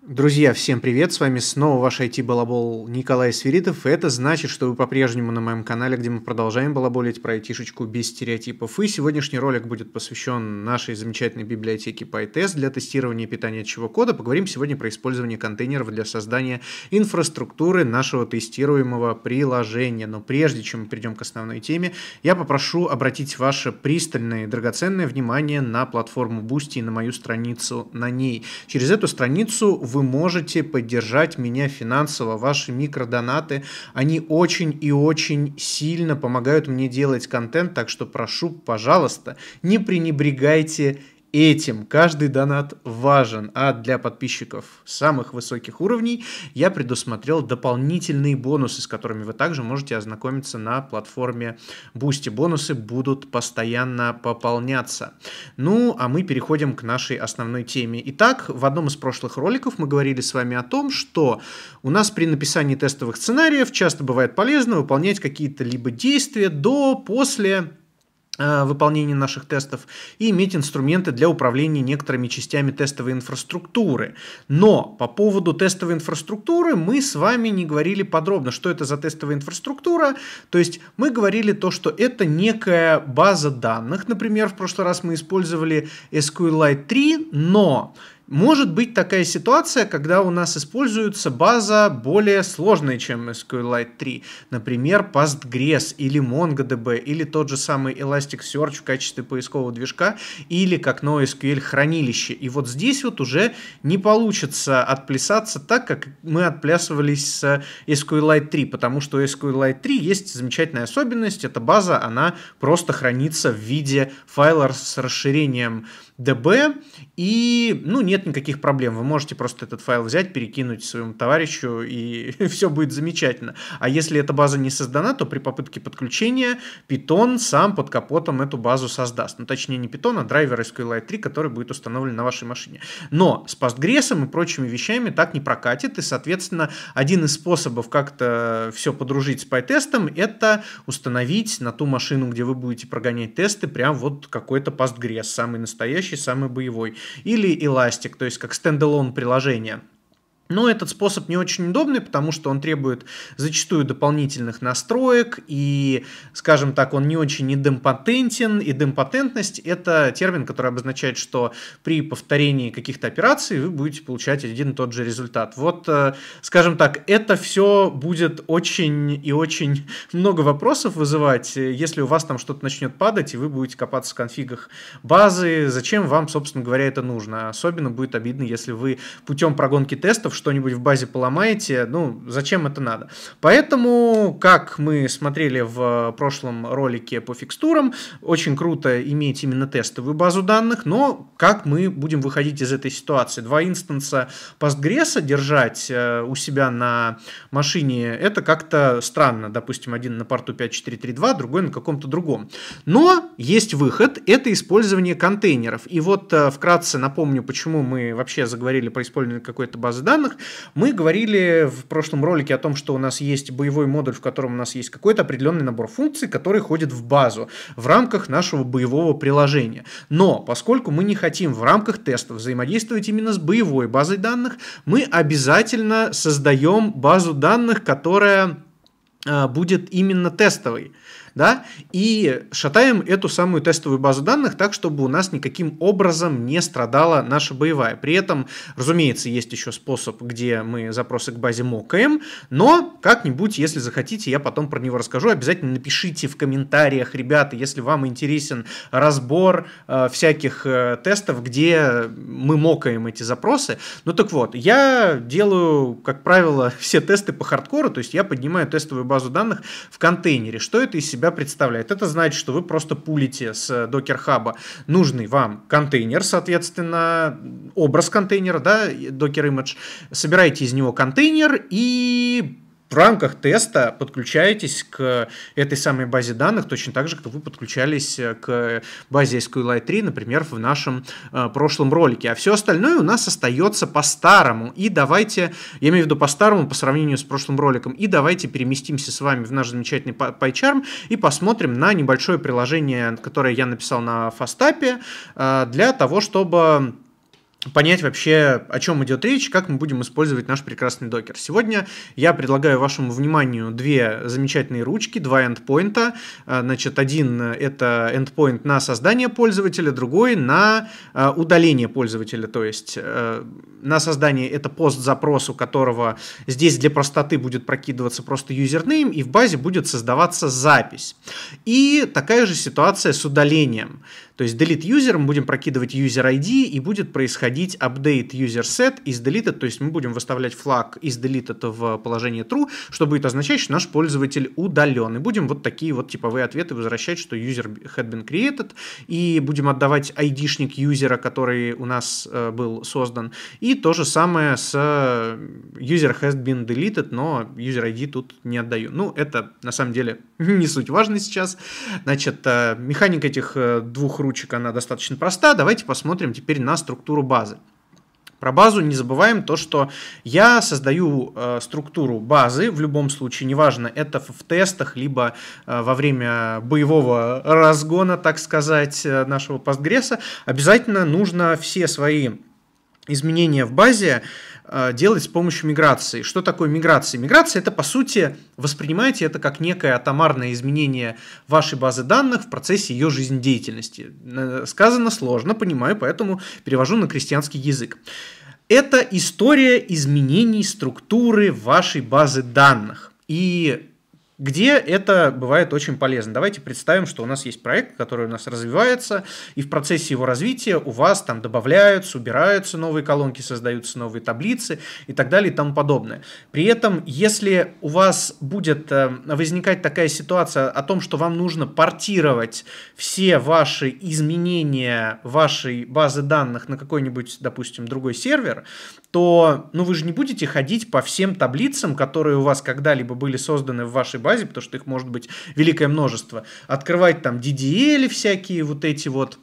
Друзья, всем привет, с вами снова ваш IT-балабол Николай Свиридов, и это значит, что вы по-прежнему на моем канале, где мы продолжаем балаболить про айтишечку без стереотипов, и сегодняшний ролик будет посвящен нашей замечательной библиотеке PyTest для тестирования питания чего кода. Поговорим сегодня про использование контейнеров для создания инфраструктуры нашего тестируемого приложения. Но прежде чем мы перейдем к основной теме, я попрошу обратить ваше пристальное и драгоценное внимание на платформу Boosty и на мою страницу на ней. Через эту страницу вы можете поддержать меня финансово. Ваши микродонаты, они очень и очень сильно помогают мне делать контент, так что прошу, пожалуйста, не пренебрегайте этим каждый донат важен, а для подписчиков самых высоких уровней я предусмотрел дополнительные бонусы, с которыми вы также можете ознакомиться на платформе Boosty. Бонусы будут постоянно пополняться. Ну, а мы переходим к нашей основной теме. Итак, в одном из прошлых роликов мы говорили с вами о том, что у нас при написании тестовых сценариев часто бывает полезно выполнять какие-то либо действия до, после Э, выполнения наших тестов и иметь инструменты для управления некоторыми частями тестовой инфраструктуры. Но по поводу тестовой инфраструктуры мы с вами не говорили подробно, что это за тестовая инфраструктура. То есть мы говорили то, что это некая база данных. Например, в прошлый раз мы использовали SQLite 3, но может быть такая ситуация, когда у нас используется база более сложная, чем SQLite 3. Например, PostgreS или MongoDB, или тот же самый Elasticsearch в качестве поискового движка, или как NoSQL хранилище. И вот здесь вот уже не получится отплясаться так, как мы отплясывались с SQLite 3, потому что у SQLite 3 есть замечательная особенность, эта база, она просто хранится в виде файла с расширением DB, и ну, нет никаких проблем. Вы можете просто этот файл взять, перекинуть своему товарищу, и все будет замечательно. А если эта база не создана, то при попытке подключения Python сам под капотом эту базу создаст. Ну, точнее, не Python, а драйвер SQLite 3, который будет установлен на вашей машине. Но с Postgres и прочими вещами так не прокатит, и, соответственно, один из способов как-то все подружить с PyTest — это установить на ту машину, где вы будете прогонять тесты, прям вот какой-то Postgres, самый настоящий, самый боевой. Или Elastic, то есть как стендалон приложение. Но этот способ не очень удобный, потому что он требует зачастую дополнительных настроек, и, скажем так, он не очень идемпотентен. Идемпотентность – это термин, который обозначает, что при повторении каких-то операций вы будете получать один и тот же результат. Вот, э, скажем так, это все будет очень и очень много вопросов вызывать, если у вас там что-то начнет падать, и вы будете копаться в конфигах базы. Зачем вам, собственно говоря, это нужно? Особенно будет обидно, если вы путем прогонки тестов что-нибудь в базе поломаете, ну, зачем это надо? Поэтому, как мы смотрели в э, прошлом ролике по фикстурам, очень круто иметь именно тестовую базу данных, но как мы будем выходить из этой ситуации? Два инстанса Postgres держать э, у себя на машине, это как-то странно. Допустим, один на порту 5432, другой на каком-то другом. Но есть выход, это использование контейнеров. И вот э, вкратце напомню, почему мы вообще заговорили про использование какой-то базы данных, ученых. Мы говорили в прошлом ролике о том, что у нас есть боевой модуль, в котором у нас есть какой-то определенный набор функций, который ходит в базу в рамках нашего боевого приложения. Но поскольку мы не хотим в рамках тестов взаимодействовать именно с боевой базой данных, мы обязательно создаем базу данных, которая а, будет именно тестовой да, и шатаем эту самую тестовую базу данных так, чтобы у нас никаким образом не страдала наша боевая. При этом, разумеется, есть еще способ, где мы запросы к базе мокаем, но как-нибудь, если захотите, я потом про него расскажу. Обязательно напишите в комментариях, ребята, если вам интересен разбор э, всяких э, тестов, где мы мокаем эти запросы. Ну так вот, я делаю, как правило, все тесты по хардкору, то есть я поднимаю тестовую базу данных в контейнере. Что это из себя да, представляет. Это значит, что вы просто пулите с э, Docker Hub нужный вам контейнер, соответственно, образ контейнера, да, Docker Image, собираете из него контейнер и в рамках теста подключаетесь к этой самой базе данных точно так же, как вы подключались э, к базе SQLite 3, например, в нашем э, прошлом ролике. А все остальное у нас остается по-старому. И давайте, я имею в виду по-старому по сравнению с прошлым роликом, и давайте переместимся с вами в наш замечательный PyCharm и посмотрим на небольшое приложение, которое я написал на фастапе э, для того, чтобы понять вообще, о чем идет речь, как мы будем использовать наш прекрасный докер. Сегодня я предлагаю вашему вниманию две замечательные ручки, два эндпоинта. А, значит, один это эндпоинт на создание пользователя, другой на а, удаление пользователя, то есть э, на создание это пост запрос, у которого здесь для простоты будет прокидываться просто юзернейм, и в базе будет создаваться запись. И такая же ситуация с удалением. То есть delete user, мы будем прокидывать user ID и будет происходить update user set из deleted, то есть мы будем выставлять флаг из deleted в положение true, что будет означать, что наш пользователь удален. И будем вот такие вот типовые ответы возвращать, что user had been created, и будем отдавать ID-шник юзера, который у нас э, был создан. И то же самое с э, user has been deleted, но user ID тут не отдаю. Ну, это на самом деле не суть важно сейчас. Значит, э, механика этих э, двух ручек, она достаточно проста. Давайте посмотрим теперь на структуру базы. Про базу не забываем то, что я создаю э, структуру базы в любом случае, неважно, это в тестах, либо э, во время боевого разгона, так сказать, э, нашего постгресса, обязательно нужно все свои изменения в базе Э, делать с помощью миграции. Что такое миграция? Миграция – это, по сути, воспринимаете это как некое атомарное изменение вашей базы данных в процессе ее жизнедеятельности. Э, сказано сложно, понимаю, поэтому перевожу на крестьянский язык. Это история изменений структуры вашей базы данных. И где это бывает очень полезно. Давайте представим, что у нас есть проект, который у нас развивается, и в процессе его развития у вас там добавляются, убираются новые колонки, создаются новые таблицы и так далее и тому подобное. При этом, если у вас будет э, возникать такая ситуация о том, что вам нужно портировать все ваши изменения вашей базы данных на какой-нибудь, допустим, другой сервер, то ну, вы же не будете ходить по всем таблицам, которые у вас когда-либо были созданы в вашей базе, потому что их может быть великое множество. Открывать там DDL всякие вот эти вот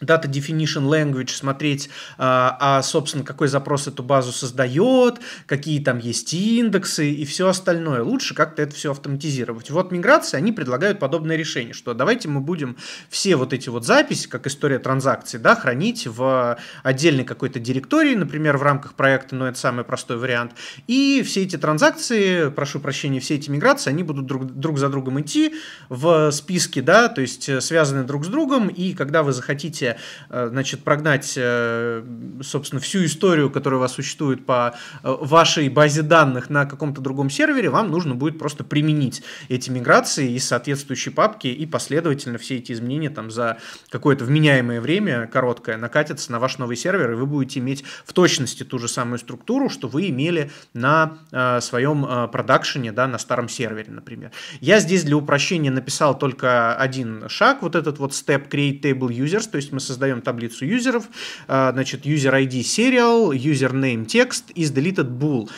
Data Definition Language, смотреть, а, а, собственно, какой запрос эту базу создает, какие там есть индексы и все остальное. Лучше как-то это все автоматизировать. Вот миграции, они предлагают подобное решение, что давайте мы будем все вот эти вот записи, как история транзакций, да, хранить в отдельной какой-то директории, например, в рамках проекта, но это самый простой вариант. И все эти транзакции, прошу прощения, все эти миграции, они будут друг, друг за другом идти в списке, да, то есть э, связаны друг с другом, и когда вы захотите хотите, э, значит, прогнать, э, собственно, всю историю, которая у вас существует по э, вашей базе данных на каком-то другом сервере, вам нужно будет просто применить эти миграции из соответствующей папки и последовательно все эти изменения там за какое-то вменяемое время, короткое, накатятся на ваш новый сервер, и вы будете иметь в точности ту же самую структуру, что вы имели на э, своем э, продакшене, да, на старом сервере, например. Я здесь для упрощения написал только один шаг, вот этот вот step create table users, то есть мы мы создаем таблицу юзеров, а, значит, user ID serial, username text из deleted bool.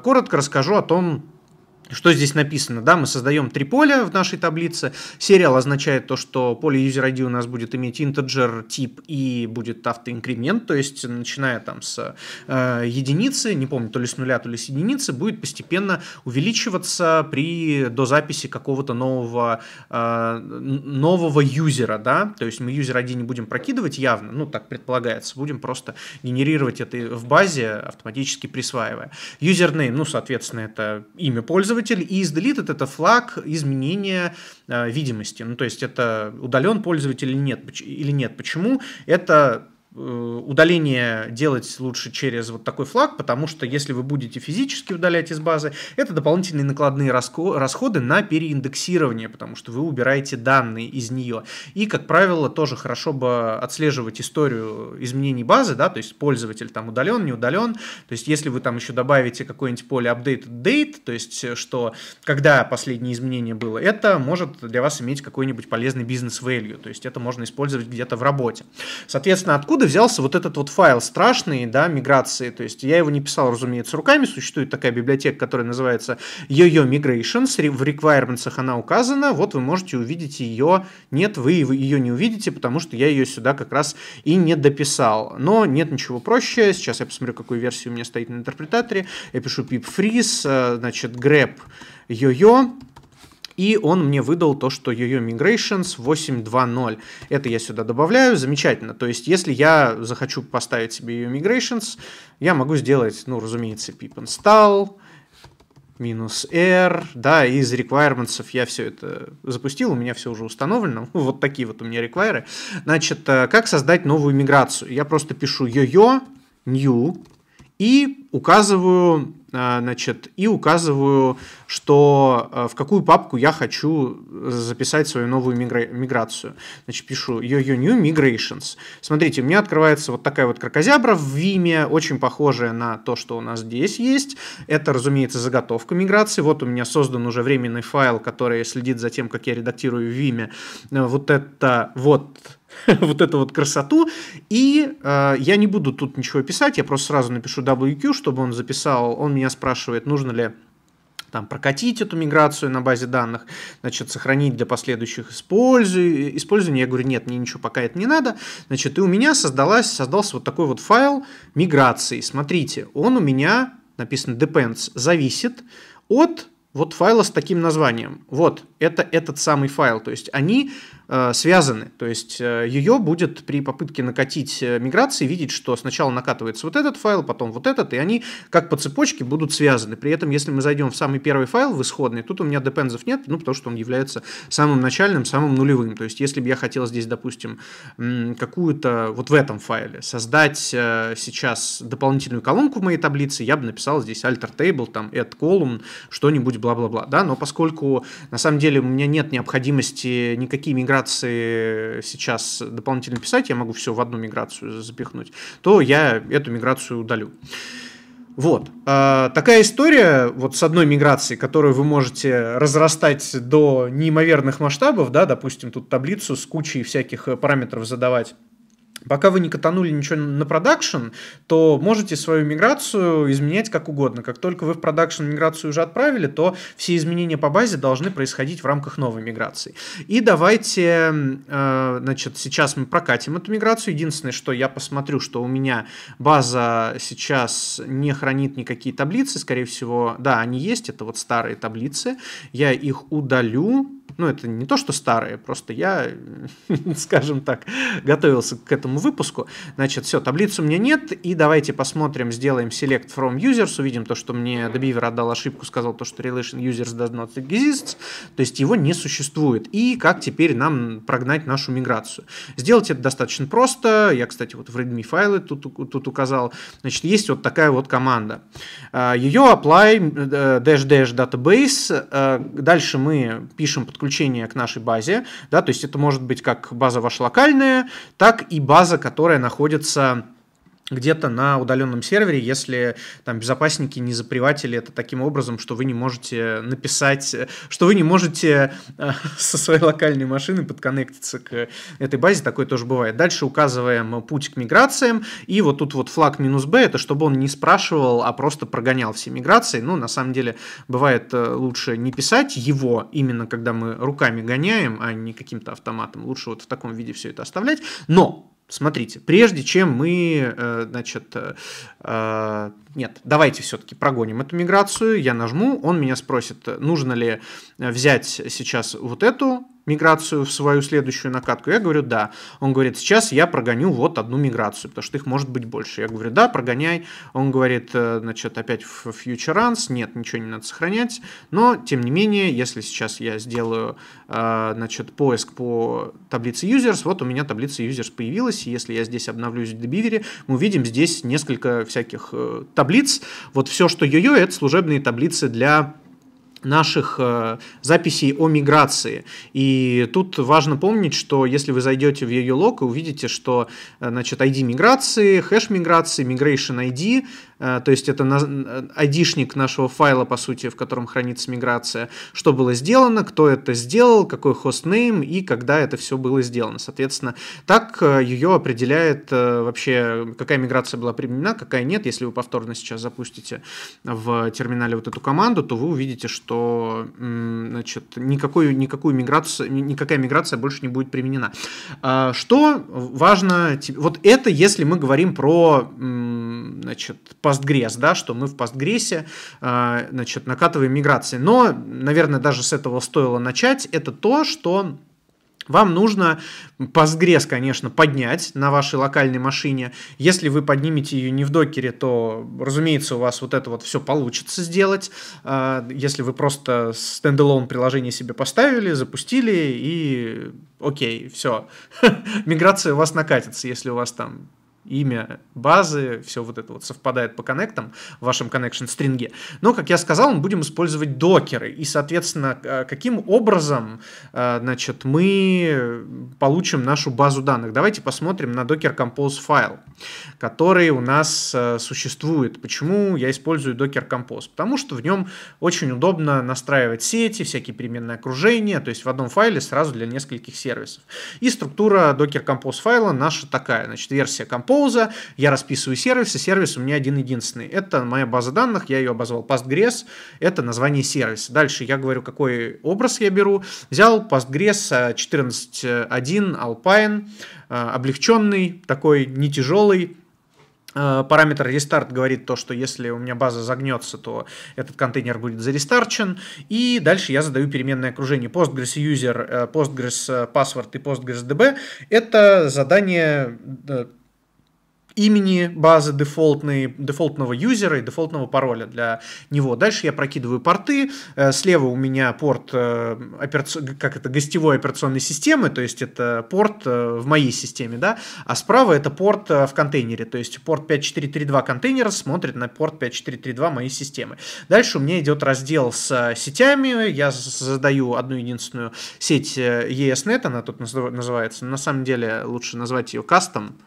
Коротко расскажу о том, что здесь написано? Да, мы создаем три поля в нашей таблице. Сериал означает то, что поле user ID у нас будет иметь integer тип и будет автоинкремент, то есть начиная там с э, единицы, не помню, то ли с нуля, то ли с единицы, будет постепенно увеличиваться при дозаписи какого-то нового, э, нового юзера, да, то есть мы user ID не будем прокидывать явно, ну так предполагается, будем просто генерировать это в базе, автоматически присваивая. Username, ну, соответственно, это имя пользователя, пользователь и из deleted это флаг изменения э, видимости. Ну, то есть это удален пользователь или нет. Или нет. Почему? Это Э, удаление делать лучше через вот такой флаг, потому что если вы будете физически удалять из базы, это дополнительные накладные расходы на переиндексирование, потому что вы убираете данные из нее. И, как правило, тоже хорошо бы отслеживать историю изменений базы, да, то есть пользователь там удален, не удален, то есть если вы там еще добавите какое-нибудь поле updated date, то есть э, что когда последнее изменение было, это может для вас иметь какой-нибудь полезный бизнес-value, то есть это можно использовать где-то в работе. Соответственно, откуда откуда взялся вот этот вот файл страшный, да, миграции, то есть я его не писал, разумеется, руками, существует такая библиотека, которая называется YoYo Migrations, в requirements она указана, вот вы можете увидеть ее, нет, вы ее не увидите, потому что я ее сюда как раз и не дописал, но нет ничего проще, сейчас я посмотрю, какую версию у меня стоит на интерпретаторе, я пишу pip freeze, э, значит, grep YoYo, и он мне выдал то, что ее migrations 8.2.0. Это я сюда добавляю, замечательно. То есть, если я захочу поставить себе ее migrations, я могу сделать, ну, разумеется, pip install, минус R, да, из requirements я все это запустил, у меня все уже установлено, вот такие вот у меня реквайры. Значит, э, как создать новую миграцию? Я просто пишу йо-йо, new, и указываю Э, значит, и указываю, что э, в какую папку я хочу э, записать свою новую миграцию. Значит, пишу ее new migrations. Смотрите, у меня открывается вот такая вот крокозябра в Vime, очень похожая на то, что у нас здесь есть. Это, разумеется, заготовка миграции. Вот у меня создан уже временный файл, который следит за тем, как я редактирую в Vime. Вот это вот вот эту вот красоту. И э, я не буду тут ничего писать, я просто сразу напишу WQ, чтобы он записал. Он меня спрашивает, нужно ли там, прокатить эту миграцию на базе данных, значит, сохранить для последующих используй, использования. Я говорю, нет, мне ничего пока это не надо. Значит, и у меня создалась, создался вот такой вот файл миграции. Смотрите, он у меня, написано depends, зависит от вот файла с таким названием. Вот, это этот самый файл. То есть они Э, связаны. То есть э, ее будет при попытке накатить э, миграции видеть, что сначала накатывается вот этот файл, потом вот этот, и они как по цепочке будут связаны. При этом, если мы зайдем в самый первый файл, в исходный, тут у меня депензов нет, ну, потому что он является самым начальным, самым нулевым. То есть если бы я хотел здесь, допустим, какую-то вот в этом файле создать сейчас дополнительную колонку в моей таблице, я бы написал здесь alter table, там add column, что-нибудь бла-бла-бла, да, но поскольку на самом деле у меня нет необходимости никакие миграции миграции сейчас дополнительно писать, я могу все в одну миграцию запихнуть, то я эту миграцию удалю. Вот. Э, такая история вот с одной миграцией, которую вы можете разрастать до неимоверных масштабов, да, допустим, тут таблицу с кучей всяких э, параметров задавать, Пока вы не катанули ничего на продакшн, то можете свою миграцию изменять как угодно. Как только вы в продакшн миграцию уже отправили, то все изменения по базе должны происходить в рамках новой миграции. И давайте, э, значит, сейчас мы прокатим эту миграцию. Единственное, что я посмотрю, что у меня база сейчас не хранит никакие таблицы, скорее всего, да, они есть, это вот старые таблицы. Я их удалю, ну, это не то, что старые, просто я, скажем так, готовился к этому выпуску. Значит, все, таблицы у меня нет, и давайте посмотрим, сделаем select from users, увидим то, что мне Дебивер отдал ошибку, сказал то, что relation users does not exist, то есть его не существует. И как теперь нам прогнать нашу миграцию? Сделать это достаточно просто. Я, кстати, вот в readme файлы тут, тут указал. Значит, есть вот такая вот команда. А, Ее apply э, dash dash database. Э, дальше мы пишем подключение подключение к нашей базе, да, то есть это может быть как база ваша локальная, так и база, которая находится где-то на удаленном сервере, если там безопасники не заприватили это таким образом, что вы не можете написать, что вы не можете э, со своей локальной машины подконнектиться к этой базе, такое тоже бывает. Дальше указываем путь к миграциям, и вот тут вот флаг минус B, это чтобы он не спрашивал, а просто прогонял все миграции. Ну, на самом деле, бывает э, лучше не писать его, именно когда мы руками гоняем, а не каким-то автоматом. Лучше вот в таком виде все это оставлять. Но Смотрите, прежде чем мы, э, значит, э, э, нет, давайте все-таки прогоним эту миграцию, я нажму, он меня спросит, нужно ли взять сейчас вот эту миграцию в свою следующую накатку? Я говорю, да. Он говорит, сейчас я прогоню вот одну миграцию, потому что их может быть больше. Я говорю, да, прогоняй. Он говорит, э, значит, опять в future runs, нет, ничего не надо сохранять, но, тем не менее, если сейчас я сделаю, э, значит, поиск по таблице users, вот у меня таблица users появилась, и если я здесь обновлюсь в Debiver, мы видим здесь несколько всяких э, таблиц. Вот все, что йо-йо, это служебные таблицы для наших э, записей о миграции. И тут важно помнить, что если вы зайдете в ее лог и увидите, что э, значит, ID миграции, хэш миграции, migration ID, Э, то есть это э, айдишник нашего файла, по сути, в котором хранится миграция, что было сделано, кто это сделал, какой хостнейм и когда это все было сделано. Соответственно, так э, ее определяет вообще, какая миграция была применена, какая нет. Если вы повторно сейчас запустите в терминале вот эту команду, то вы увидите, что значит, никакую, никакую миграцию, никакая миграция больше не будет применена. Что важно, вот это если мы говорим про значит, Postgres, да, что мы в Postgres э, а, значит, накатываем миграции. Но, наверное, даже с этого стоило начать. Это то, что вам нужно Postgres, конечно, поднять на вашей локальной машине. Если вы поднимете ее не в докере, то, разумеется, у вас вот это вот все получится сделать. А, если вы просто стендалон приложение себе поставили, запустили и окей, все. Миграция у вас накатится, если у вас там имя базы, все вот это вот совпадает по коннектам в вашем connection стринге. Но, как я сказал, мы будем использовать докеры. И, соответственно, а, каким образом а, значит, мы получим нашу базу данных? Давайте посмотрим на Docker Compose файл, который у нас а, существует. Почему я использую Docker Compose? Потому что в нем очень удобно настраивать сети, всякие переменные окружения, то есть в одном файле сразу для нескольких сервисов. И структура Docker Compose файла наша такая. Значит, версия Compose Compose, я расписываю сервисы, сервис у меня один единственный. Это моя база данных, я ее обозвал Postgres, это название сервиса. Дальше я говорю, какой образ я беру. Взял Postgres 14.1 э, Alpine, э, облегченный, такой не тяжелый, э, Параметр рестарт говорит то, что если у меня база загнется, то этот контейнер будет зарестарчен. И дальше я задаю переменное окружение. Postgres user, Postgres password и Postgres DB. Это задание имени базы дефолтной, дефолтного юзера и дефолтного пароля для него. Дальше я прокидываю порты. Э, слева у меня порт э, как это, гостевой операционной системы, то есть это порт э, в моей системе, да, а справа это порт в контейнере, то есть порт 5432 контейнера смотрит на порт 5432 моей системы. Дальше у меня идет раздел с сетями, я задаю одну единственную сеть ESNet, она тут называется, на самом деле лучше назвать ее кастом,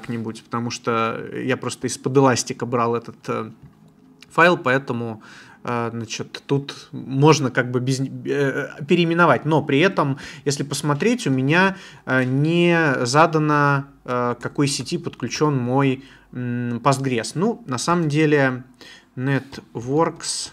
как-нибудь, потому что я просто из-под эластика брал этот э, файл, поэтому э, значит, тут можно как бы без, э, переименовать, но при этом, если посмотреть, у меня э, не задано, э, какой сети подключен мой э, Postgres. Ну, на самом деле, Networks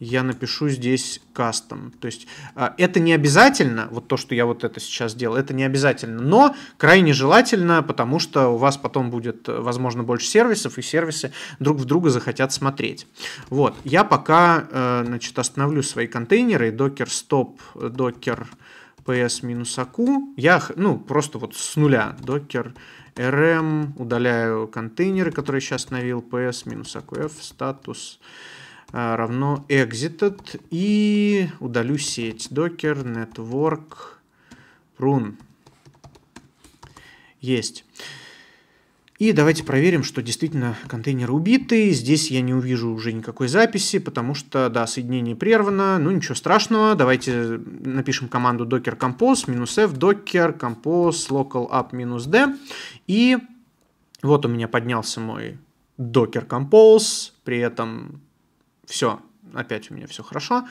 я напишу здесь кастом. То есть а, это не обязательно, вот то, что я вот это сейчас делал, это не обязательно, но крайне желательно, потому что у вас потом будет, э, возможно, больше сервисов, и сервисы друг в друга захотят смотреть. Вот, я пока, э, значит, остановлю свои контейнеры, docker stop, docker ps-aq, я, ну, просто вот с нуля, docker rm, эм, удаляю контейнеры, которые сейчас остановил, ps-aqf, статус, status а, равно exited и удалю сеть docker network prune. Есть. И давайте проверим, что действительно контейнер убитый. Здесь я не увижу уже никакой записи, потому что, да, соединение прервано. Ну, ничего страшного. Давайте напишем команду docker compose минус f docker compose local up минус d. И вот у меня поднялся мой docker compose. При этом все, опять у меня все хорошо.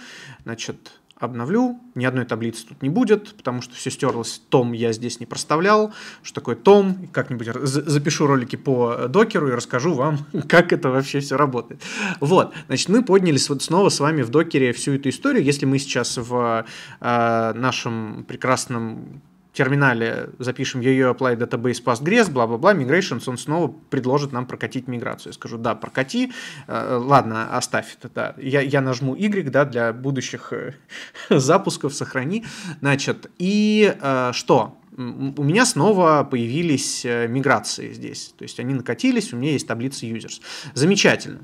Значит, обновлю, ни одной таблицы тут не будет, потому что все стерлось, том я здесь не проставлял, что такое том, как-нибудь запишу ролики по докеру и расскажу вам, как это вообще все работает. Вот, значит, мы подняли снова с вами в докере всю эту историю, если мы сейчас в э, нашем прекрасном терминале запишем ее apply database Postgres, бла-бла-бла, migrations, он снова предложит нам прокатить миграцию. Я скажу, да, прокати, э, ладно, оставь это, да. Я, я нажму Y, да, для будущих э, запусков, сохрани. Значит, и э, что? у меня снова появились миграции здесь. То есть они накатились, у меня есть таблица users. Замечательно.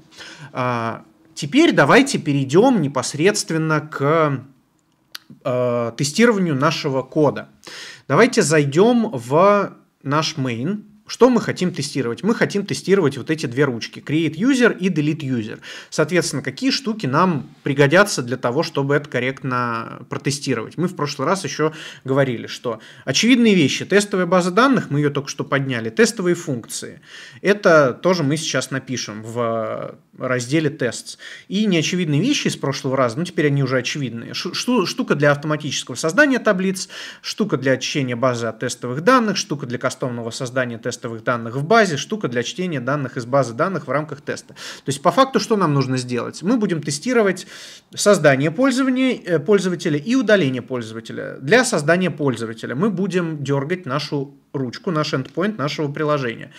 Теперь давайте перейдем непосредственно к тестированию нашего кода. Давайте зайдем в наш main. Что мы хотим тестировать? Мы хотим тестировать вот эти две ручки, create user и delete user. Соответственно, какие штуки нам пригодятся для того, чтобы это корректно протестировать? Мы в прошлый раз еще говорили, что очевидные вещи, тестовая база данных, мы ее только что подняли, тестовые функции. Это тоже мы сейчас напишем в разделе tests. И неочевидные вещи из прошлого раза, ну теперь они уже очевидные. штука для автоматического создания таблиц, штука для очищения базы от тестовых данных, штука для кастомного создания тестовых тестовых данных в базе, штука для чтения данных из базы данных в рамках теста. То есть по факту что нам нужно сделать? Мы будем тестировать создание э, пользователя и удаление пользователя. Для создания пользователя мы будем дергать нашу ручку, наш endpoint нашего приложения.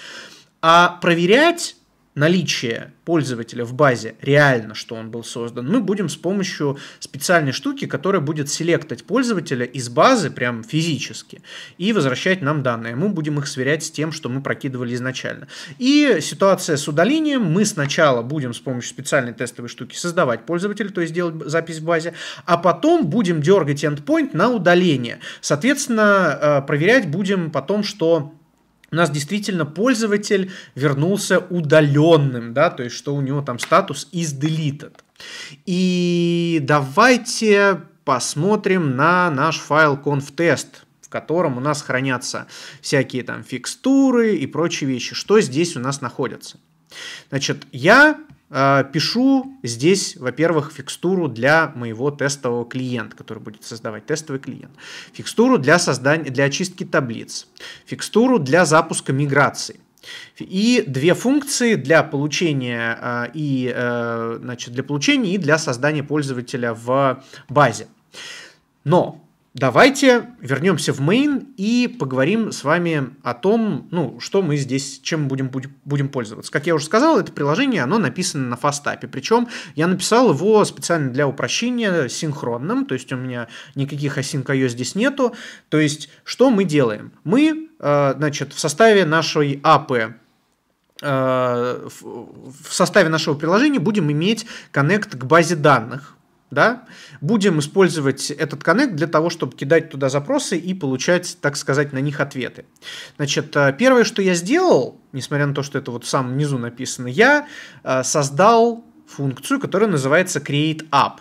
А проверять наличие пользователя в базе реально, что он был создан, мы будем с помощью специальной штуки, которая будет селектать пользователя из базы прям физически и возвращать нам данные. Мы будем их сверять с тем, что мы прокидывали изначально. И ситуация с удалением. Мы сначала будем с помощью специальной тестовой штуки создавать пользователя, то есть делать запись в базе, а потом будем дергать endpoint на удаление. Соответственно, э, проверять будем потом, что у нас действительно пользователь вернулся удаленным, да, то есть что у него там статус is deleted. И давайте посмотрим на наш файл conf-test, в котором у нас хранятся всякие там фикстуры и прочие вещи. Что здесь у нас находится? Значит, я Э, пишу здесь, во-первых, фикстуру для моего тестового клиента, который будет создавать тестовый клиент, фикстуру для, создания, для очистки таблиц, фикстуру для запуска миграции. И две функции для получения э, и э, значит, для получения и для создания пользователя в базе. Но Давайте вернемся в main и поговорим с вами о том, ну, что мы здесь, чем будем, будем пользоваться. Как я уже сказал, это приложение, оно написано на фастапе. Причем я написал его специально для упрощения синхронным, то есть у меня никаких async.io здесь нету. То есть что мы делаем? Мы, э, значит, в составе нашей апы э, в составе нашего приложения будем иметь коннект к базе данных да, будем использовать этот коннект для того, чтобы кидать туда запросы и получать, так сказать, на них ответы. Значит, э, первое, что я сделал, несмотря на то, что это вот в самом низу написано, я э, создал функцию, которая называется createApp.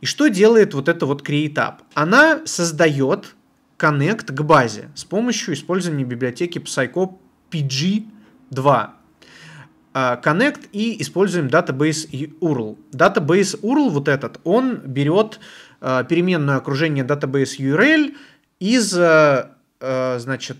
И что делает вот эта вот createApp? Она создает коннект к базе с помощью использования библиотеки PsyCop 2 а, connect и используем database URL. Database URL вот этот, он берет а, переменную окружение database URL из а, значит,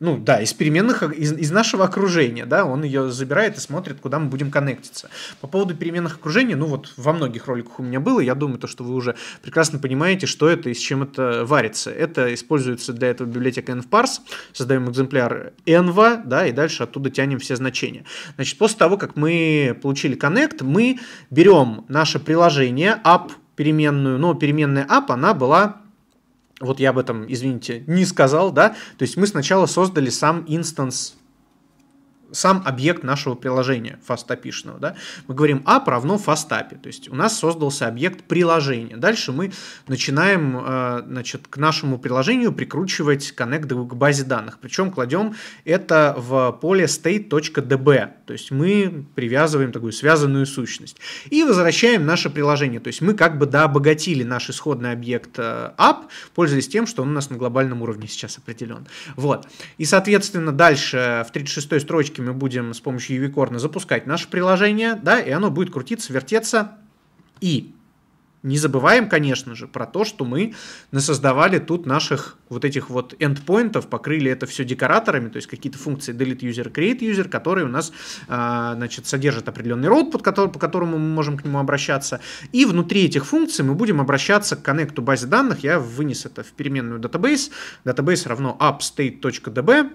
ну да, из переменных, из, из нашего окружения, да, он ее забирает и смотрит, куда мы будем коннектиться. По поводу переменных окружения, ну вот во многих роликах у меня было, я думаю, то, что вы уже прекрасно понимаете, что это и с чем это варится. Это используется для этого библиотека nvparse, создаем экземпляр env, а, да, и дальше оттуда тянем все значения. Значит, после того, как мы получили connect, мы берем наше приложение app переменную, но переменная app, она была вот я об этом, извините, не сказал, да, то есть мы сначала создали сам инстанс сам объект нашего приложения фастапишного. Да? Мы говорим app а равно фастапе, то есть у нас создался объект приложения. Дальше мы начинаем э, значит, к нашему приложению прикручивать connect к базе данных, причем кладем это в поле state.db, то есть мы привязываем такую связанную сущность и возвращаем наше приложение, то есть мы как бы дообогатили наш исходный объект э, app, пользуясь тем, что он у нас на глобальном уровне сейчас определен. Вот. И, соответственно, дальше в 36 строчке кнопочки мы будем с помощью uv запускать наше приложение, да, и оно будет крутиться, вертеться. И не забываем, конечно же, про то, что мы насоздавали тут наших вот этих вот эндпоинтов, покрыли это все декораторами, то есть какие-то функции delete user, create user, которые у нас, а, значит, содержат определенный род, под который, по которому мы можем к нему обращаться. И внутри этих функций мы будем обращаться к коннекту базе данных. Я вынес это в переменную database. Database равно appstate.db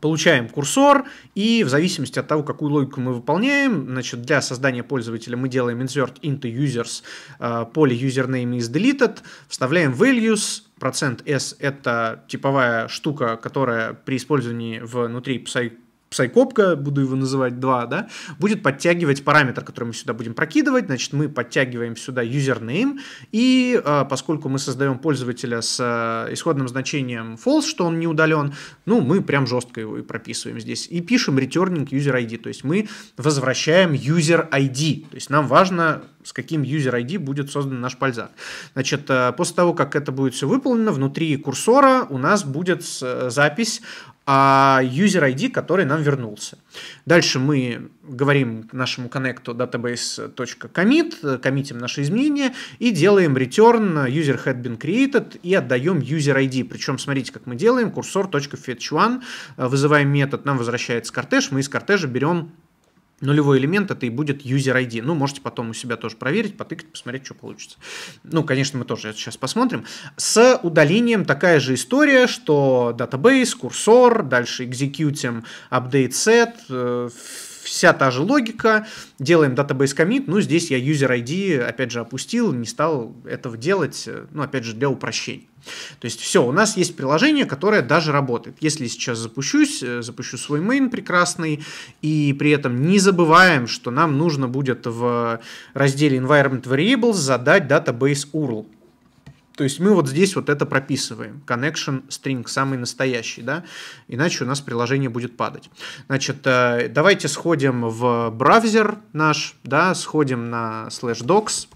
Получаем курсор, и в зависимости от того, какую логику мы выполняем, значит, для создания пользователя мы делаем insert into users, э, поле username is deleted, вставляем values, процент %s — это типовая штука, которая при использовании внутри PsyConf Psycopka, буду его называть 2, да, будет подтягивать параметр, который мы сюда будем прокидывать. Значит, мы подтягиваем сюда username, и а, поскольку мы создаем пользователя с а, исходным значением false, что он не удален, ну, мы прям жестко его и прописываем здесь. И пишем returning user ID, то есть мы возвращаем user ID, то есть нам важно с каким user ID будет создан наш пальзак. Значит, а, после того, как это будет все выполнено, внутри курсора у нас будет запись а user ID, который нам вернулся. Дальше мы говорим нашему коннекту database.commit, коммитим наши изменения и делаем return user had been created и отдаем user ID. Причем смотрите, как мы делаем, курсор.fetch1, э, вызываем метод, нам возвращается кортеж, мы из кортежа берем нулевой элемент это и будет user ID. Ну, можете потом у себя тоже проверить, потыкать, посмотреть, что получится. Ну, конечно, мы тоже это сейчас посмотрим. С удалением такая же история, что database, курсор, дальше execute, update set, э, вся та же логика, делаем database commit, ну, здесь я user ID, опять же, опустил, не стал этого делать, ну, опять же, для упрощения. То есть все, у нас есть приложение, которое даже работает. Если сейчас запущусь, э, запущу свой main прекрасный, и при этом не забываем, что нам нужно будет в разделе environment variables задать database URL. То есть мы вот здесь вот это прописываем. Connection string, самый настоящий, да? Иначе у нас приложение будет падать. Значит, э, давайте сходим в браузер наш, да, сходим на slash docs,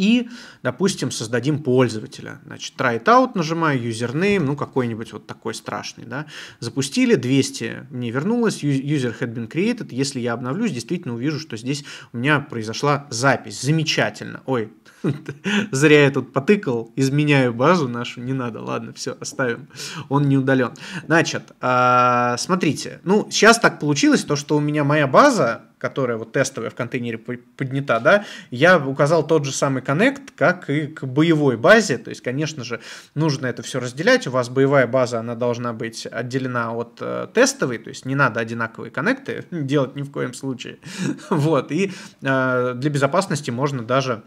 и, допустим, создадим пользователя. Значит, try it out, нажимаю username, ну какой-нибудь вот такой страшный, да. Запустили, 200 мне вернулось, user had been created. Если я обновлюсь, действительно увижу, что здесь у меня произошла запись. Замечательно. Ой, зря я тут потыкал, изменяю базу нашу, не надо, ладно, все, оставим, он не удален. Значит, а, смотрите, ну, сейчас так получилось, то, что у меня моя база которая вот тестовая в контейнере поднята, да, я указал тот же самый коннект, как и к боевой базе, то есть, конечно же, нужно это все разделять, у вас боевая база, она должна быть отделена от э, тестовой, то есть не надо одинаковые коннекты делать ни в коем случае, вот, и э, для безопасности можно даже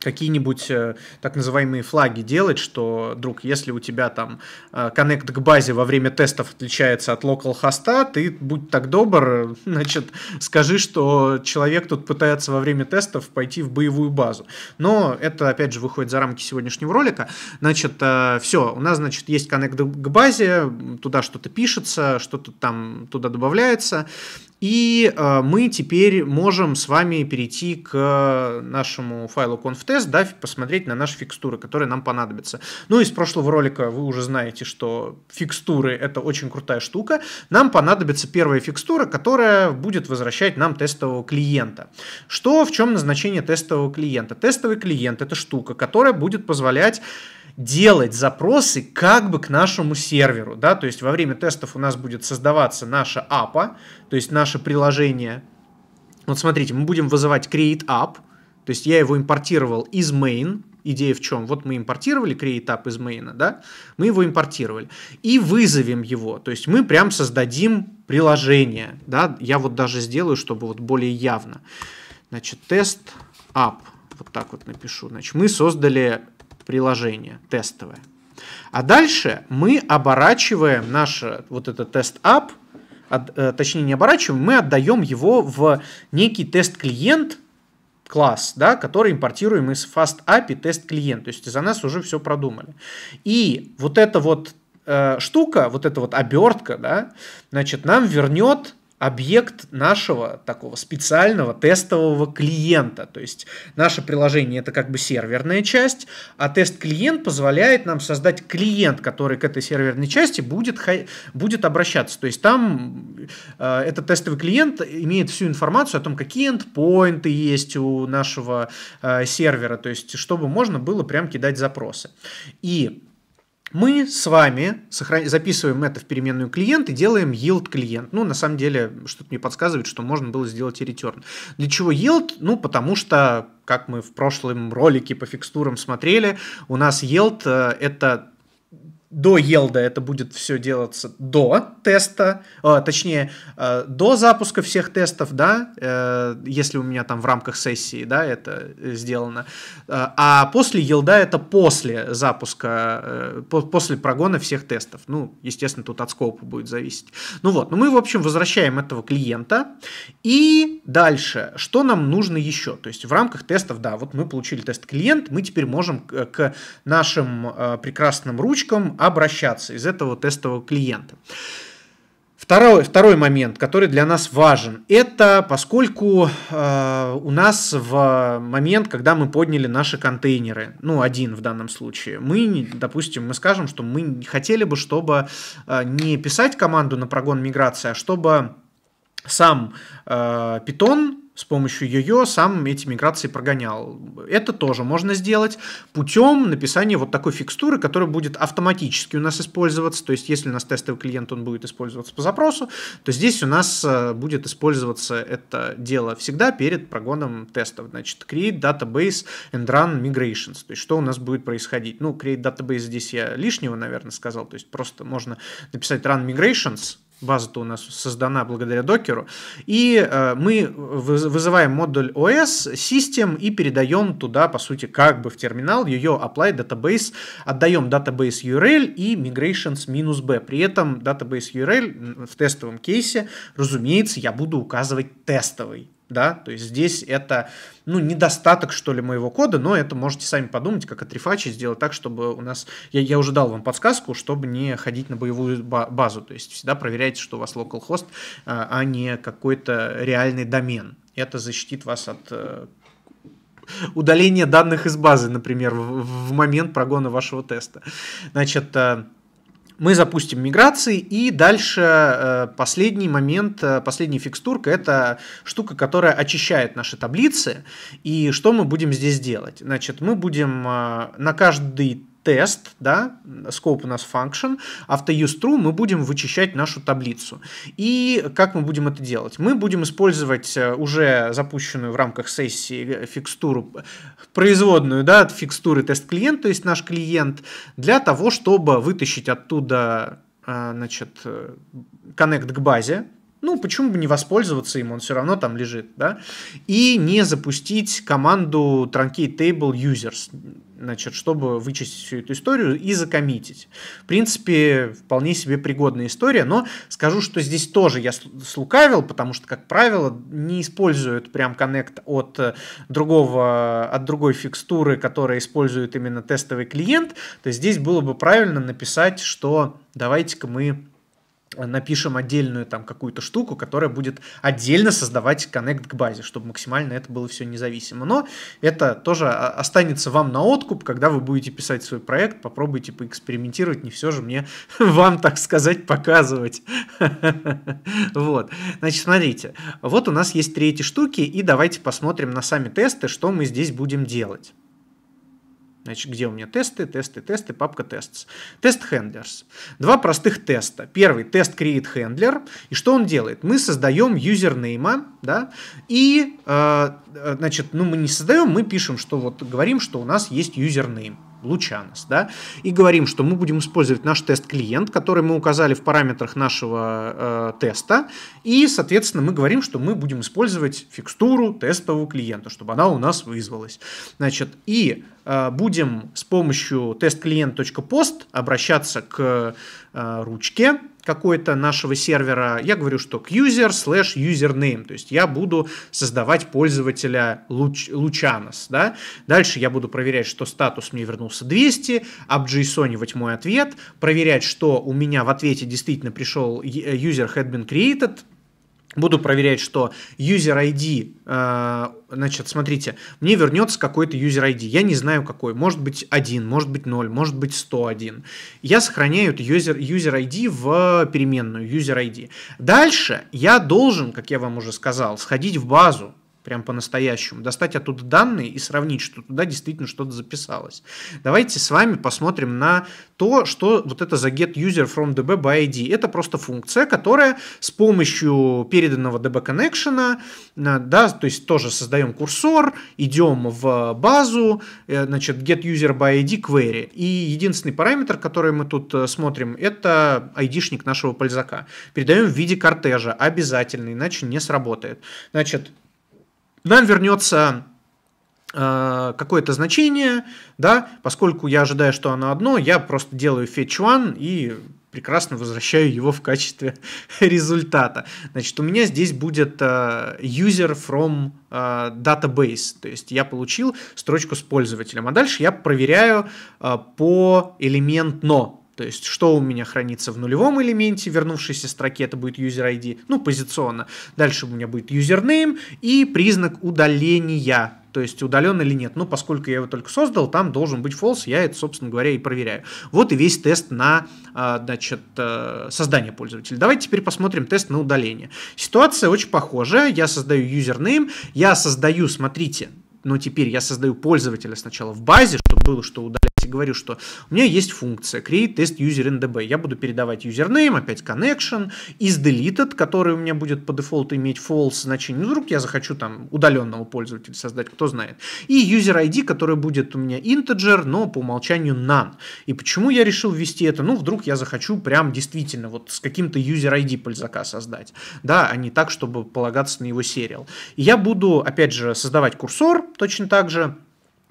какие-нибудь э, так называемые флаги делать, что, друг, если у тебя там э, коннект к базе во время тестов отличается от локал хоста, ты будь так добр, значит, скажи, что человек тут пытается во время тестов пойти в боевую базу. Но это, опять же, выходит за рамки сегодняшнего ролика. Значит, э, все, у нас, значит, есть коннект к базе, туда что-то пишется, что-то там туда добавляется, и э, мы теперь можем с вами перейти к нашему файлу конфтест, да, посмотреть на наши фикстуры, которые нам понадобятся. Ну, из прошлого ролика вы уже знаете, что фикстуры — это очень крутая штука. Нам понадобится первая фикстура, которая будет возвращать нам тестового клиента. Что, в чем назначение тестового клиента? Тестовый клиент — это штука, которая будет позволять делать запросы как бы к нашему серверу, да, то есть во время тестов у нас будет создаваться наша апа, то есть наше приложение. Вот смотрите, мы будем вызывать create app, то есть я его импортировал из main, идея в чем? Вот мы импортировали create app из мейна, да? Мы его импортировали. И вызовем его. То есть мы прям создадим приложение, да? Я вот даже сделаю, чтобы вот более явно. Значит, тест app. Вот так вот напишу. Значит, мы создали приложение тестовое. А дальше мы оборачиваем наш э, вот этот тест-ап, э, точнее не оборачиваем, мы отдаем его в некий тест-клиент, класс, да, который импортируем из Fast API тест-клиент. То есть за нас уже все продумали. И вот эта вот э, штука, вот эта вот обертка, да, значит, нам вернет объект нашего такого специального тестового клиента. То есть наше приложение это как бы серверная часть, а тест-клиент позволяет нам создать клиент, который к этой серверной части будет, будет обращаться. То есть там э, этот тестовый клиент имеет всю информацию о том, какие эндпоинты есть у нашего э, сервера, то есть чтобы можно было прям кидать запросы. И мы с вами сохран... записываем это в переменную клиент и делаем yield клиент. Ну, на самом деле, что-то мне подсказывает, что можно было сделать и return. Для чего yield? Ну, потому что, как мы в прошлом ролике по фикстурам смотрели, у нас yield э, — это до Елда это будет все делаться до теста, э, точнее, э, до запуска всех тестов, да, э, если у меня там в рамках сессии, да, это э, сделано. А, а после Елда это после запуска, э, по, после прогона всех тестов. Ну, естественно, тут от скопа будет зависеть. Ну вот, ну мы, в общем, возвращаем этого клиента. И дальше, что нам нужно еще? То есть в рамках тестов, да, вот мы получили тест-клиент, мы теперь можем к, к нашим э, прекрасным ручкам обращаться из этого тестового клиента. Второй, второй момент, который для нас важен, это поскольку э, у нас в момент, когда мы подняли наши контейнеры, ну один в данном случае, мы, допустим, мы скажем, что мы хотели бы, чтобы э, не писать команду на прогон миграции, а чтобы сам э, Python с помощью ее сам эти миграции прогонял. Это тоже можно сделать путем написания вот такой фикстуры, которая будет автоматически у нас использоваться. То есть, если у нас тестовый клиент, он будет использоваться по запросу, то здесь у нас э, будет использоваться это дело всегда перед прогоном тестов. Значит, create database and run migrations. То есть, что у нас будет происходить? Ну, create database здесь я лишнего, наверное, сказал. То есть, просто можно написать run migrations, база-то у нас создана благодаря докеру, и э, мы вызываем модуль OS System и передаем туда, по сути, как бы в терминал ее apply database, отдаем database URL и migrations минус b. При этом database URL в тестовом кейсе, разумеется, я буду указывать тестовый да, то есть здесь это, ну, недостаток, что ли, моего кода, но это можете сами подумать, как отрефачить, сделать так, чтобы у нас, я, я уже дал вам подсказку, чтобы не ходить на боевую базу, то есть всегда проверяйте, что у вас localhost, а, а не какой-то реальный домен. Это защитит вас от э, удаления данных из базы, например, в, в момент прогона вашего теста. Значит, э, мы запустим миграции, и дальше э, последний момент, э, последняя фикстурка – это штука, которая очищает наши таблицы. И что мы будем здесь делать? Значит, мы будем э, на каждый тест, да, scope у нас function, after use true мы будем вычищать нашу таблицу. И как мы будем это делать? Мы будем использовать э, уже запущенную в рамках сессии фикстуру, производную, да, от фикстуры тест клиент, то есть наш клиент, для того, чтобы вытащить оттуда э, значит, э, connect к базе, ну, почему бы не воспользоваться им, он все равно там лежит, да? И не запустить команду truncate table users, значит, чтобы вычистить всю эту историю и закоммитить. В принципе, вполне себе пригодная история, но скажу, что здесь тоже я слукавил, потому что, как правило, не используют прям коннект от э, другого, от другой фикстуры, которая использует именно тестовый клиент, то здесь было бы правильно написать, что давайте-ка мы напишем отдельную там какую-то штуку, которая будет отдельно создавать коннект к базе, чтобы максимально это было все независимо. Но это тоже останется вам на откуп, когда вы будете писать свой проект, попробуйте поэкспериментировать, не все же мне вам, так сказать, показывать. Вот. Значит, смотрите, вот у нас есть три эти штуки, и давайте посмотрим на сами тесты, что мы здесь будем делать. Значит, где у меня тесты, тесты, тесты, папка tests. Тест handlers. Два простых теста. Первый тест create handler. И что он делает? Мы создаем юзернейма, да, и, э, э значит, ну мы не создаем, мы пишем, что вот говорим, что у нас есть юзернейм. Лучанос, да, и говорим, что мы будем использовать наш тест-клиент, который мы указали в параметрах нашего э, теста, и, соответственно, мы говорим, что мы будем использовать фикстуру тестового клиента, чтобы она у нас вызвалась. Значит, и э, будем с помощью тест testclient.post обращаться к э, ручке, какой-то нашего сервера, я говорю, что user slash username, то есть я буду создавать пользователя Луч, Лучанос, да, дальше я буду проверять, что статус мне вернулся 200, обджейсонивать мой ответ, проверять, что у меня в ответе действительно пришел э, user had been created, буду проверять, что user ID, э, значит, смотрите, мне вернется какой-то user ID, я не знаю какой, может быть 1, может быть 0, может быть 101. Я сохраняю этот user, user ID в переменную user ID. Дальше я должен, как я вам уже сказал, сходить в базу, прям по-настоящему, достать оттуда данные и сравнить, что туда действительно что-то записалось. Давайте с вами посмотрим на то, что вот это за get user from DB by ID. Это просто функция, которая с помощью переданного DB connection, э, да, то есть тоже создаем курсор, идем в базу, э, значит, get user by ID query. И единственный параметр, который мы тут э, смотрим, это id нашего пользака. Передаем в виде кортежа, обязательно, иначе не сработает. Значит, нам вернется э, какое-то значение, да, поскольку я ожидаю, что оно одно, я просто делаю fetch one и прекрасно возвращаю его в качестве результата. Значит, у меня здесь будет э, user from э, database, то есть я получил строчку с пользователем, а дальше я проверяю э, по элемент но, то есть, что у меня хранится в нулевом элементе, вернувшейся строке, это будет user ID, ну, позиционно. Дальше у меня будет username и признак удаления, то есть удален или нет. Но ну, поскольку я его только создал, там должен быть false, я это, собственно говоря, и проверяю. Вот и весь тест на а, значит, э, создание пользователя. Давайте теперь посмотрим тест на удаление. Ситуация очень похожая. Я создаю username, я создаю, смотрите, но ну, теперь я создаю пользователя сначала в базе, чтобы было что удалять говорю, что у меня есть функция create test user ndb. Я буду передавать username, опять connection, is deleted, который у меня будет по дефолту иметь false значение. Ну, вдруг я захочу там удаленного пользователя создать, кто знает. И user ID, который будет у меня integer, но по умолчанию none. И почему я решил ввести это? Ну, вдруг я захочу прям действительно вот с каким-то user ID пользака создать. Да, а не так, чтобы полагаться на его сериал. я буду, опять же, создавать курсор точно так же,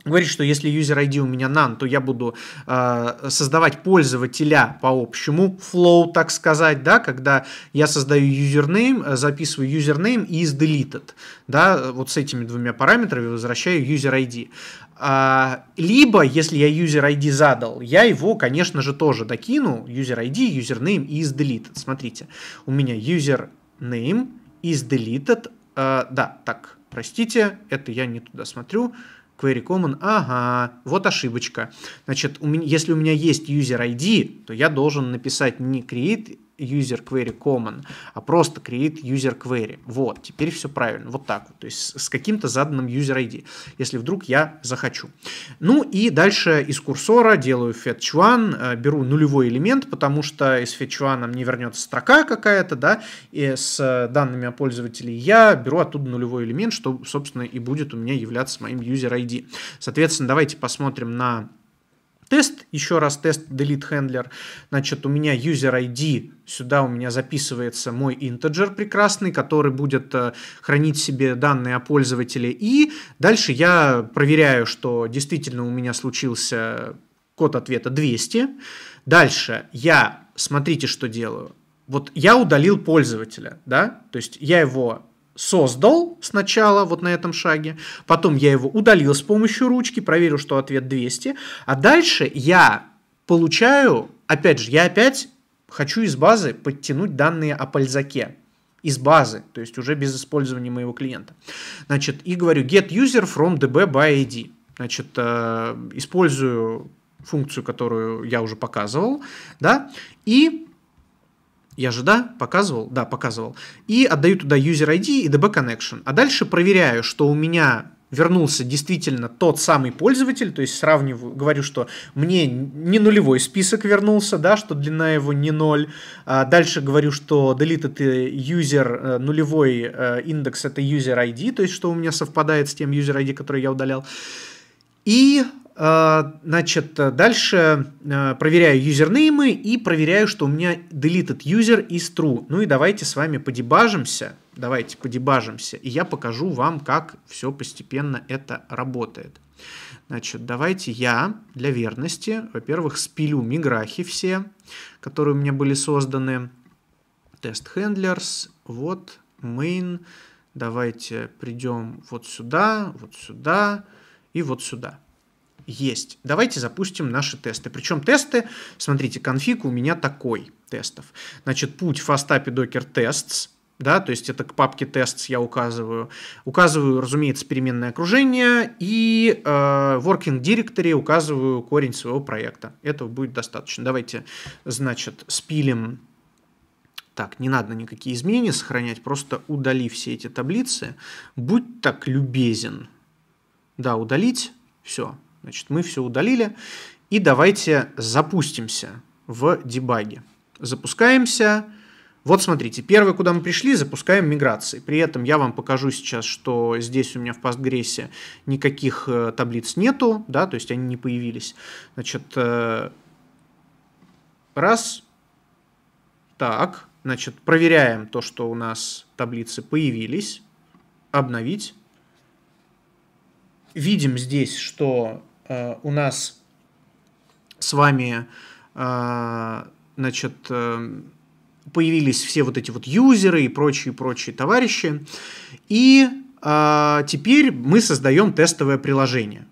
говорит, что если user ID у меня none, то я буду э, создавать пользователя по общему flow, так сказать, да, когда я создаю username, э, записываю username и is deleted, да, вот с этими двумя параметрами возвращаю user ID. А, либо, если я user ID задал, я его, конечно же, тоже докину, user ID, username и is deleted. Смотрите, у меня username is deleted, э, да, так, простите, это я не туда смотрю, query common, ага, вот ошибочка. Значит, у меня, если у меня есть user ID, то я должен написать не create user query common, а просто create user query. Вот, теперь все правильно, вот так вот, то есть с каким-то заданным user ID, если вдруг я захочу. Ну и дальше из курсора делаю fetch one, э, беру нулевой элемент, потому что из fetch one мне вернется строка какая-то, да, и с э, данными о пользователе я беру оттуда нулевой элемент, что, собственно, и будет у меня являться моим user ID. Соответственно, давайте посмотрим на тест, еще раз тест delete handler, значит, у меня user ID, сюда у меня записывается мой integer прекрасный, который будет э, хранить себе данные о пользователе, и дальше я проверяю, что действительно у меня случился код ответа 200. Дальше я, смотрите, что делаю. Вот я удалил пользователя, да, то есть я его создал сначала вот на этом шаге, потом я его удалил с помощью ручки, проверил, что ответ 200, а дальше я получаю, опять же, я опять хочу из базы подтянуть данные о пользаке из базы, то есть уже без использования моего клиента. Значит, и говорю get user from db by id. Значит, э, использую функцию, которую я уже показывал, да, и я же, да, показывал? Да, показывал. И отдаю туда user ID и DB connection. А дальше проверяю, что у меня вернулся действительно тот самый пользователь, то есть сравниваю, говорю, что мне не нулевой список вернулся, да, что длина его не ноль. А дальше говорю, что это user э, нулевой э, индекс это user ID, то есть что у меня совпадает с тем user ID, который я удалял. И а, значит, дальше а, проверяю юзернеймы и проверяю, что у меня deleted user из true. Ну и давайте с вами подебажимся. Давайте подебажимся. И я покажу вам, как все постепенно это работает. Значит, давайте я для верности, во-первых, спилю миграхи все, которые у меня были созданы. Тест handlers, вот, main. Давайте придем вот сюда, вот сюда и вот сюда есть. Давайте запустим наши тесты. Причем тесты, смотрите, конфиг у меня такой тестов. Значит, путь fastapi docker tests, да, то есть это к папке tests я указываю. Указываю, разумеется, переменное окружение и э, working directory указываю корень своего проекта. Этого будет достаточно. Давайте, значит, спилим так, не надо никакие изменения сохранять, просто удали все эти таблицы. Будь так любезен. Да, удалить. Все, Значит, мы все удалили. И давайте запустимся в дебаге. Запускаемся. Вот смотрите, первое, куда мы пришли, запускаем миграции. При этом я вам покажу сейчас, что здесь у меня в Postgres никаких э, таблиц нету, да, то есть они не появились. Значит, э, раз, так, значит, проверяем то, что у нас таблицы появились, обновить. Видим здесь, что Э, у нас с вами э, значит, э, появились все вот эти вот юзеры и прочие-прочие товарищи. И теперь мы создаем тестовое приложение.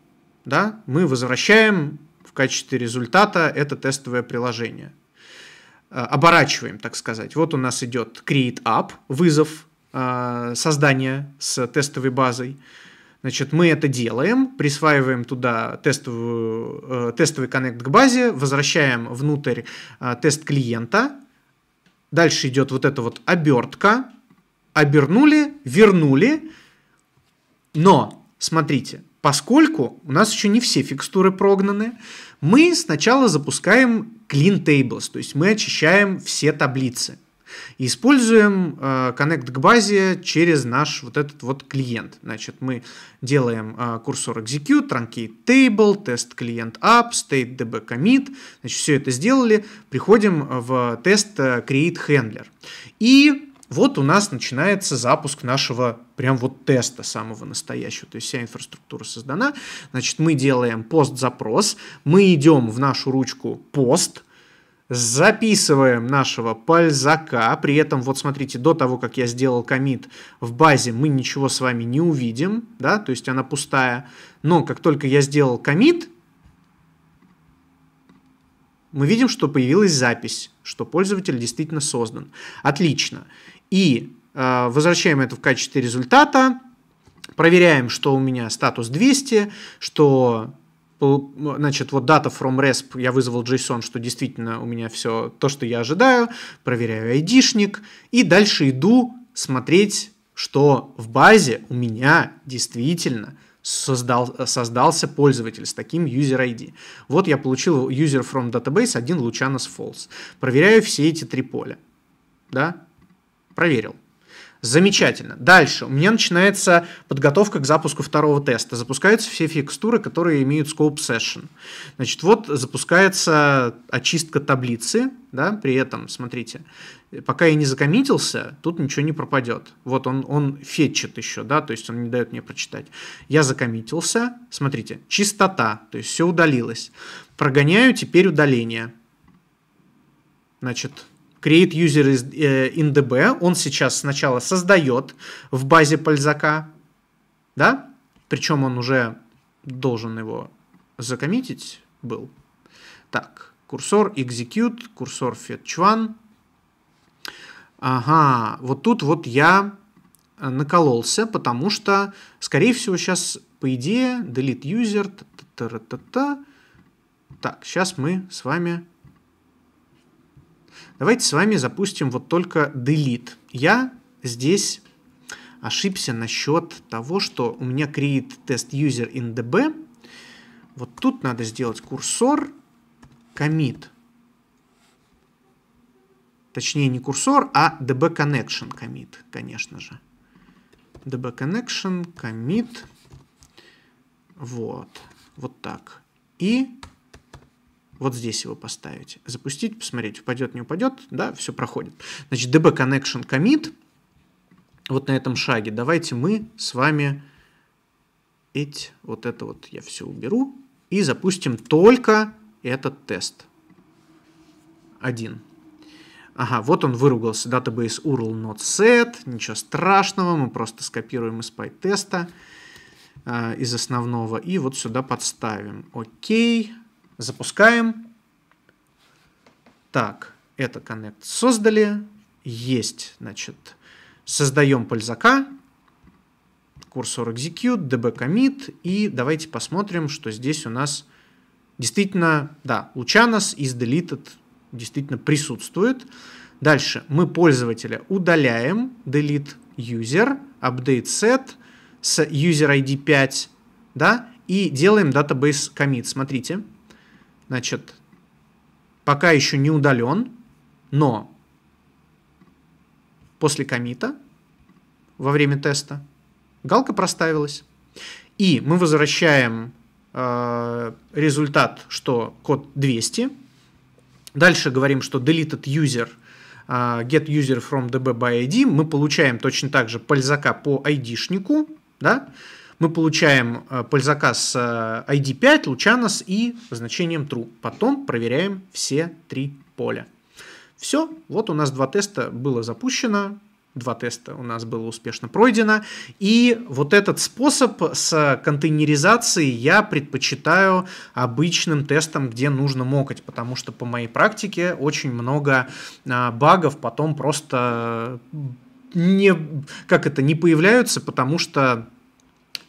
Да? Мы возвращаем в качестве результата это тестовое приложение. Оборачиваем, так сказать. Вот у нас идет create app, вызов создания с тестовой базой. Значит, мы это делаем, присваиваем туда тестовую, э, тестовый коннект к базе, возвращаем внутрь э, тест клиента. Дальше идет вот эта вот обертка. Обернули, вернули. Но, смотрите, поскольку у нас еще не все фикстуры прогнаны, мы сначала запускаем clean tables, то есть мы очищаем все таблицы. И используем э, Connect к базе через наш вот этот вот клиент. Значит, мы делаем э, курсор execute, truncate table, test client app, state db commit. Значит, все это сделали. Приходим в тест э, create handler. И вот у нас начинается запуск нашего прям вот теста самого настоящего. То есть вся инфраструктура создана. Значит, мы делаем пост-запрос, мы идем в нашу ручку пост, записываем нашего пальзака. При этом, вот смотрите, до того, как я сделал комит, в базе мы ничего с вами не увидим, да, то есть она пустая. Но как только я сделал комит, мы видим, что появилась запись, что пользователь действительно создан. Отлично. И э, возвращаем это в качестве результата. Проверяем, что у меня статус 200, что значит, вот дата from resp, я вызвал JSON, что действительно у меня все то, что я ожидаю, проверяю айдишник, и дальше иду смотреть, что в базе у меня действительно создал, создался пользователь с таким user ID. Вот я получил user from database 1 Lucianos false. Проверяю все эти три поля. Да? Проверил. Замечательно. Дальше. У меня начинается подготовка к запуску второго теста. Запускаются все фикстуры, которые имеют scope session. Значит, вот запускается очистка таблицы, да, при этом, смотрите, пока я не закоммитился, тут ничего не пропадет. Вот он, он фетчит еще, да, то есть он не дает мне прочитать. Я закоммитился, смотрите, чистота, то есть все удалилось. Прогоняю теперь удаление. Значит, Create User из DB, э, он сейчас сначала создает в базе пользака, да, причем он уже должен его закоммитить был. Так, курсор execute, курсор fetch one. Ага, вот тут вот я накололся, потому что, скорее всего, сейчас, по идее, delete user, та -та -та -та -та. так, сейчас мы с вами Давайте с вами запустим вот только delete. Я здесь ошибся насчет того, что у меня create test user in db. Вот тут надо сделать курсор commit. Точнее, не курсор, а db connection commit, конечно же. db connection commit. Вот. Вот так. И вот здесь его поставить, запустить, посмотреть, упадет, не упадет, да, все проходит. Значит, db connection commit, вот на этом шаге, давайте мы с вами эти вот это вот я все уберу и запустим только этот тест. Один. Ага, вот он выругался, database URL not set, ничего страшного, мы просто скопируем из PyTest, э, а, из основного, и вот сюда подставим. Окей. Okay. Запускаем. Так, это коннект создали. Есть, значит, создаем пользака. Курсор execute, db commit. И давайте посмотрим, что здесь у нас действительно, да, Лучанос из deleted действительно присутствует. Дальше мы пользователя удаляем, delete user, update set с user ID 5, да, и делаем database commit. Смотрите, значит, пока еще не удален, но после комита во время теста галка проставилась. И мы возвращаем э, результат, что код 200. Дальше говорим, что deleted user э, get user from db by id. Мы получаем точно так же пользака по id-шнику. Да? мы получаем э, пользака с ID э, 5, лучанос и значением true. Потом проверяем все три поля. Все, вот у нас два теста было запущено, два теста у нас было успешно пройдено. И вот этот способ с контейнеризацией я предпочитаю обычным тестам, где нужно мокать, потому что по моей практике очень много а, багов потом просто не, как это, не появляются, потому что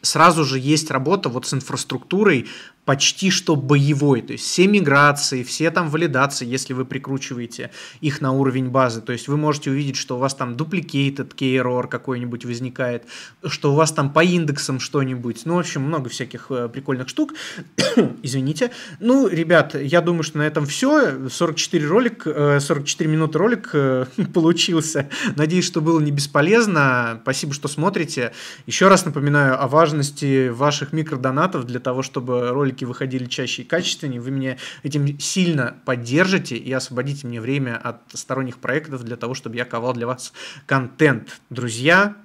сразу же есть работа вот с инфраструктурой почти что боевой, то есть все миграции, все там валидации, если вы прикручиваете их на уровень базы, то есть вы можете увидеть, что у вас там duplicated key error какой-нибудь возникает, что у вас там по индексам что-нибудь, ну, в общем, много всяких э, прикольных штук, извините. Ну, ребят, я думаю, что на этом все, 44 ролик, 44 э, минуты ролик э, получился, надеюсь, что было не бесполезно, спасибо, что смотрите, еще раз напоминаю о важности ваших микродонатов для того, чтобы ролик ролики выходили чаще и качественнее. Вы меня этим сильно поддержите и освободите мне время от сторонних проектов для того, чтобы я ковал для вас контент. Друзья,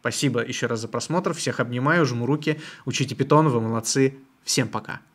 спасибо еще раз за просмотр. Всех обнимаю, жму руки. Учите питон, вы молодцы. Всем пока.